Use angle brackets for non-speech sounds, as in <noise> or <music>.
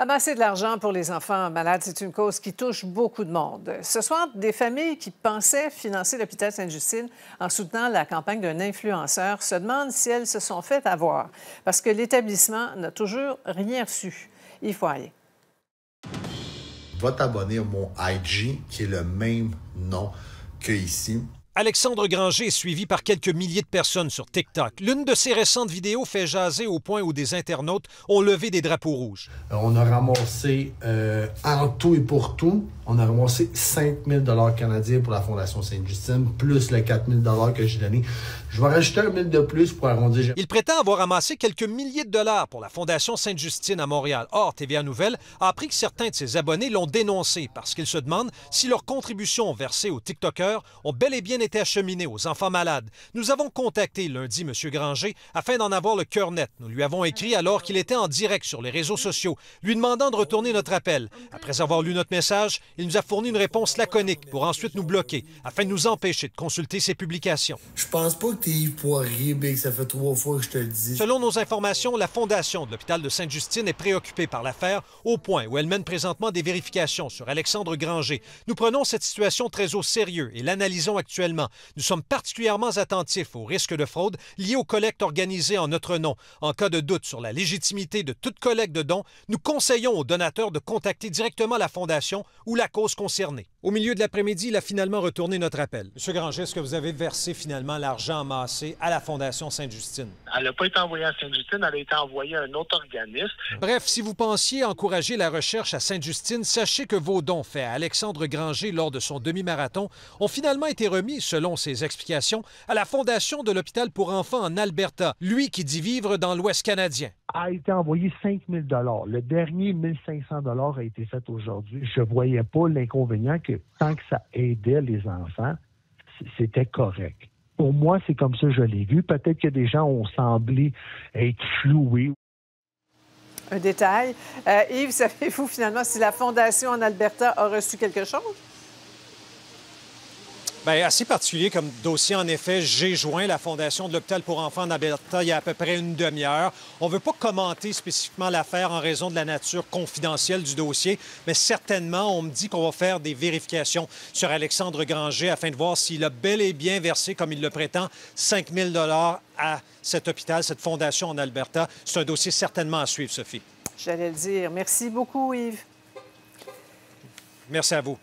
Amasser de l'argent pour les enfants malades, c'est une cause qui touche beaucoup de monde. Ce soir, des familles qui pensaient financer l'hôpital Sainte-Justine en soutenant la campagne d'un influenceur se demandent si elles se sont faites avoir parce que l'établissement n'a toujours rien reçu. Il faut aller. Va t'abonner à mon IG qui est le même nom que ici. Alexandre Granger est suivi par quelques milliers de personnes sur TikTok. L'une de ses récentes vidéos fait jaser au point où des internautes ont levé des drapeaux rouges. On a ramassé euh, en tout et pour tout, on a ramassé 5 000 canadiens pour la Fondation Sainte-Justine, plus les 4 000 que j'ai donné. Je vais rajouter un mille de plus pour arrondir. Il prétend avoir ramassé quelques milliers de dollars pour la Fondation Sainte-Justine à Montréal. Or, TVA Nouvelle a appris que certains de ses abonnés l'ont dénoncé parce qu'ils se demandent si leurs contributions versées aux TikTokers ont bel et bien été été aux enfants malades. Nous avons contacté lundi M. Granger afin d'en avoir le cœur net. Nous lui avons écrit alors qu'il était en direct sur les réseaux sociaux, lui demandant de retourner notre appel. Après avoir lu notre message, il nous a fourni une réponse laconique pour ensuite nous bloquer afin de nous empêcher de consulter ses publications. Je pense pas que t'es Yves Poirier, que Ça fait trois fois que je te le dis. Selon nos informations, la fondation de l'hôpital de Sainte-Justine est préoccupée par l'affaire au point où elle mène présentement des vérifications sur Alexandre Granger. Nous prenons cette situation très au sérieux et l'analysons actuellement nous sommes particulièrement attentifs aux risques de fraude liés aux collectes organisées en notre nom. En cas de doute sur la légitimité de toute collecte de dons, nous conseillons aux donateurs de contacter directement la fondation ou la cause concernée. Au milieu de l'après-midi, il a finalement retourné notre appel. Monsieur Granger, est-ce que vous avez versé finalement l'argent amassé à la Fondation Sainte-Justine? Elle n'a pas été envoyée à Sainte-Justine, elle a été envoyée à un autre organisme. Bref, si vous pensiez encourager la recherche à Sainte-Justine, sachez que vos dons faits à Alexandre Granger lors de son demi-marathon ont finalement été remis, selon ses explications, à la Fondation de l'hôpital pour enfants en Alberta, lui qui dit vivre dans l'Ouest canadien a été envoyé 5 000 Le dernier 1 500 a été fait aujourd'hui. Je ne voyais pas l'inconvénient que tant que ça aidait les enfants, c'était correct. Pour moi, c'est comme ça que je l'ai vu. Peut-être que des gens ont semblé être floués. Un détail. Euh, Yves, <laughs> savez-vous finalement si la Fondation en Alberta a reçu quelque chose? Bien, assez particulier comme dossier. En effet, j'ai joint la fondation de l'hôpital pour enfants d'Alberta il y a à peu près une demi-heure. On ne veut pas commenter spécifiquement l'affaire en raison de la nature confidentielle du dossier, mais certainement, on me dit qu'on va faire des vérifications sur Alexandre Granger afin de voir s'il a bel et bien versé, comme il le prétend, 5 000 à cet hôpital, cette fondation en Alberta. C'est un dossier certainement à suivre, Sophie. J'allais le dire. Merci beaucoup, Yves. Merci à vous.